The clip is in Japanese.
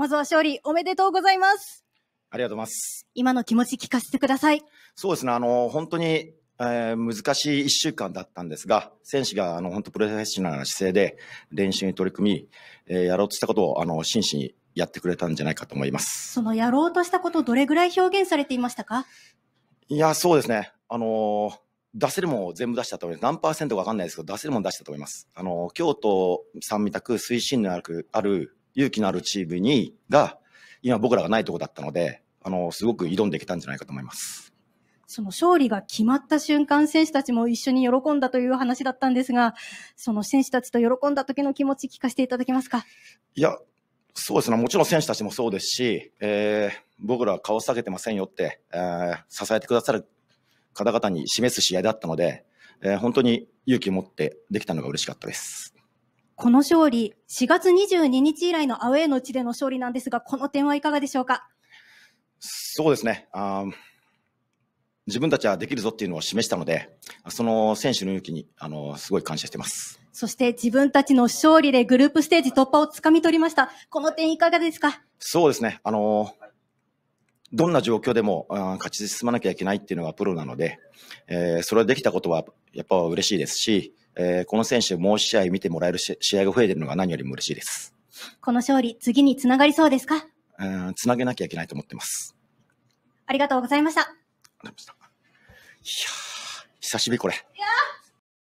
まずは勝利おめでとうございます。ありがとうございます。今の気持ち聞かせてください。そうですね、あの、本当に、えー、難しい一週間だったんですが、選手があの本当プロフェッショナルな姿勢で練習に取り組み、えー、やろうとしたことをあの真摯にやってくれたんじゃないかと思います。そのやろうとしたこと、どれぐらい表現されていましたかいや、そうですね。あのー、出せるもん全部出したと思います。何パーセントかわかんないですけど、出せるもん出したと思います。あの京都三味卓推進のあるある勇気のあるチームにが今僕らがないとこだったのであのすごく挑んできたんじゃないかと思います。その勝利が決まった瞬間、選手たちも一緒に喜んだという話だったんですが、その選手たちと喜んだ時の気持ち、聞かせていただけますか。いや、そうですね、もちろん選手たちもそうですし、えー、僕らは顔を下げてませんよって、えー、支えてくださる方々に示す試合だったので、えー、本当に勇気を持ってできたのが嬉しかったです。この勝利、4月22日以来のアウェーの地での勝利なんですが、この点はいかがでしょうか。そうですね。あ自分たちはできるぞっていうのを示したので、その選手の勇気に、あの、すごい感謝してます。そして自分たちの勝利でグループステージ突破をつかみ取りました。この点いかがですかそうですね。あの、どんな状況でも勝ち進まなきゃいけないっていうのがプロなので、えー、それはできたことはやっぱ嬉しいですし、えー、この選手、もう試合見てもらえる試合が増えてるのが何よりも嬉しいです。この勝利、次につながりそうですかうん、つなげなきゃいけないと思ってます。ありがとうございました。いや久しぶりこれ。